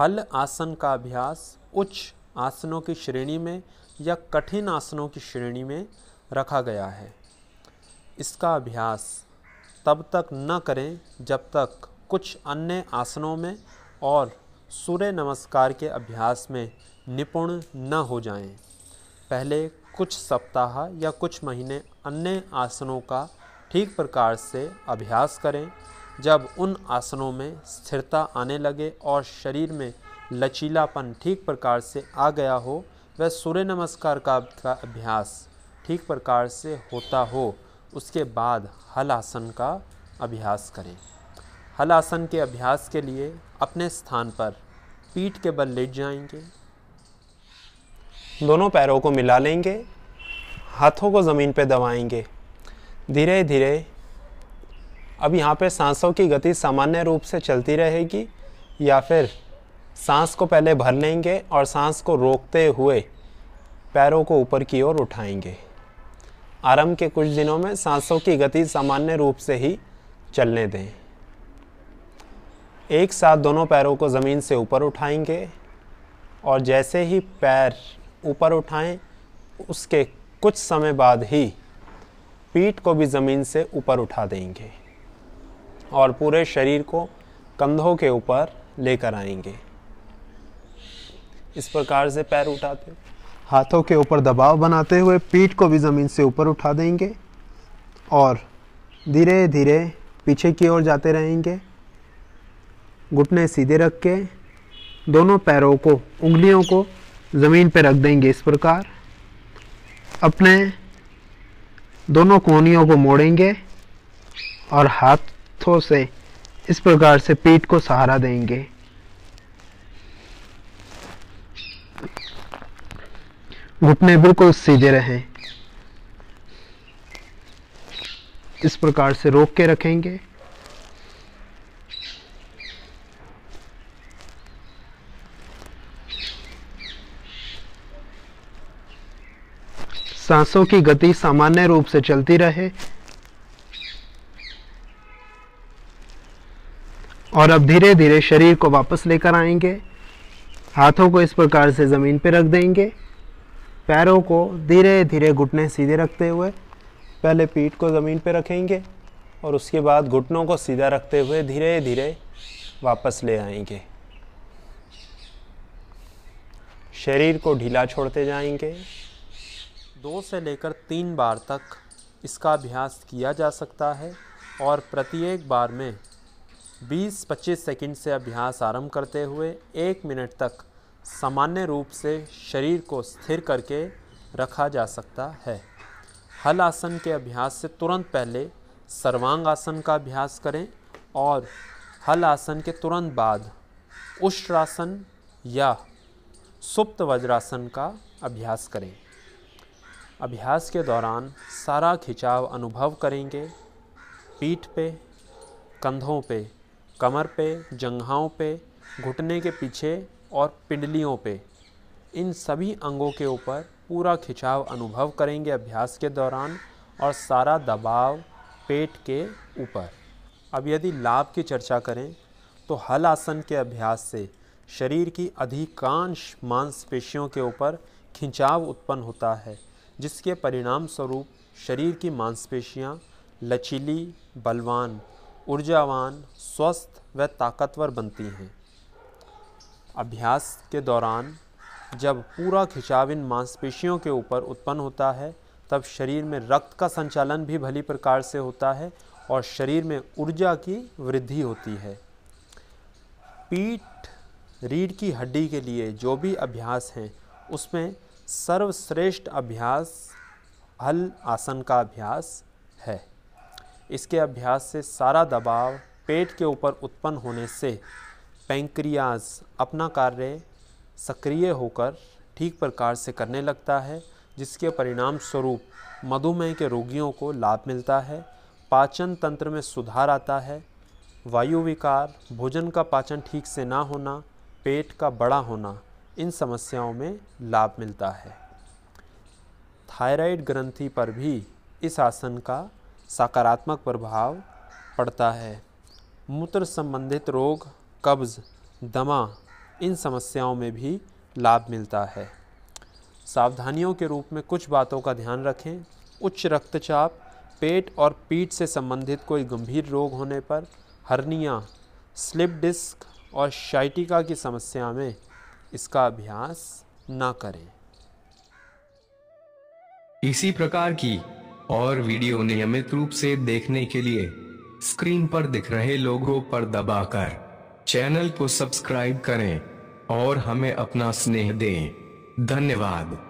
हल आसन का अभ्यास उच्च आसनों की श्रेणी में या कठिन आसनों की श्रेणी में रखा गया है इसका अभ्यास तब तक न करें जब तक कुछ अन्य आसनों में और सूर्य नमस्कार के अभ्यास में निपुण न हो जाएं। पहले कुछ सप्ताह या कुछ महीने अन्य आसनों का ठीक प्रकार से अभ्यास करें जब उन आसनों में स्थिरता आने लगे और शरीर में लचीलापन ठीक प्रकार से आ गया हो वह सूर्य नमस्कार का, अभ्यास ठीक प्रकार से होता हो उसके बाद हल आसन का अभ्यास करें हल आसन के अभ्यास के लिए अपने स्थान पर पीठ के बल लेट जाएंगे दोनों पैरों को मिला लेंगे हाथों को ज़मीन पर दबाएंगे धीरे धीरे अब यहाँ पे सांसों की गति सामान्य रूप से चलती रहेगी या फिर सांस को पहले भर लेंगे और सांस को रोकते हुए पैरों को ऊपर की ओर उठाएंगे आरंभ के कुछ दिनों में सांसों की गति सामान्य रूप से ही चलने दें एक साथ दोनों पैरों को ज़मीन से ऊपर उठाएंगे और जैसे ही पैर ऊपर उठाएं उसके कुछ समय बाद ही पीठ को भी ज़मीन से ऊपर उठा देंगे और पूरे शरीर को कंधों के ऊपर लेकर आएंगे इस प्रकार से पैर उठाते हाथों के ऊपर दबाव बनाते हुए पीठ को भी ज़मीन से ऊपर उठा देंगे और धीरे धीरे पीछे की ओर जाते रहेंगे घुटने सीधे रख के दोनों पैरों को उंगलियों को ज़मीन पर रख देंगे इस प्रकार अपने दोनों कोनियों को मोड़ेंगे और हाथ हाथों से इस प्रकार से पीठ को सहारा देंगे घुटने बिल्कुल सीधे रहें इस प्रकार से रोक के रखेंगे सांसों की गति सामान्य रूप से चलती रहे और अब धीरे धीरे शरीर को वापस लेकर आएंगे हाथों को इस प्रकार से ज़मीन पर रख देंगे पैरों को धीरे धीरे घुटने सीधे रखते हुए पहले पीठ को ज़मीन पर रखेंगे और उसके बाद घुटनों को सीधा रखते हुए धीरे धीरे वापस ले आएंगे शरीर को ढीला छोड़ते जाएंगे दो से लेकर तीन बार तक इसका अभ्यास किया जा सकता है और प्रत्येक बार में 20-25 सेकंड से अभ्यास आरंभ करते हुए एक मिनट तक सामान्य रूप से शरीर को स्थिर करके रखा जा सकता है हल आसन के अभ्यास से तुरंत पहले सर्वांग आसन का अभ्यास करें और हल आसन के तुरंत बाद उष्ट्रासन या सुप्त वज्रासन का अभ्यास करें अभ्यास के दौरान सारा खिंचाव अनुभव करेंगे पीठ पे कंधों पे कमर पे जंघाओं पे घुटने के पीछे और पिंडलियों पे इन सभी अंगों के ऊपर पूरा खिंचाव अनुभव करेंगे अभ्यास के दौरान और सारा दबाव पेट के ऊपर अब यदि लाभ की चर्चा करें तो हल आसन के अभ्यास से शरीर की अधिकांश मांसपेशियों के ऊपर खिंचाव उत्पन्न होता है जिसके परिणाम स्वरूप शरीर की मांसपेशियाँ लचीली बलवान ऊर्जावान स्वस्थ व ताकतवर बनती हैं अभ्यास के दौरान जब पूरा खिंचाव इन मांसपेशियों के ऊपर उत्पन्न होता है तब शरीर में रक्त का संचालन भी भली प्रकार से होता है और शरीर में ऊर्जा की वृद्धि होती है पीठ रीढ़ की हड्डी के लिए जो भी अभ्यास हैं उसमें सर्वश्रेष्ठ अभ्यास हल आसन का अभ्यास है इसके अभ्यास से सारा दबाव पेट के ऊपर उत्पन्न होने से पैंक्रियाज अपना कार्य सक्रिय होकर ठीक प्रकार से करने लगता है जिसके परिणाम स्वरूप मधुमेह के रोगियों को लाभ मिलता है पाचन तंत्र में सुधार आता है वायु विकार भोजन का पाचन ठीक से ना होना पेट का बड़ा होना इन समस्याओं में लाभ मिलता है थायराइड ग्रंथि पर भी इस आसन का सकारात्मक प्रभाव पड़ता है मूत्र संबंधित रोग कब्ज़ दमा इन समस्याओं में भी लाभ मिलता है सावधानियों के रूप में कुछ बातों का ध्यान रखें उच्च रक्तचाप पेट और पीठ से संबंधित कोई गंभीर रोग होने पर हर्निया स्लिप डिस्क और शाइटिका की समस्या में इसका अभ्यास ना करें इसी प्रकार की और वीडियो नियमित रूप से देखने के लिए स्क्रीन पर दिख रहे लोगों पर दबाकर चैनल को सब्सक्राइब करें और हमें अपना स्नेह दें धन्यवाद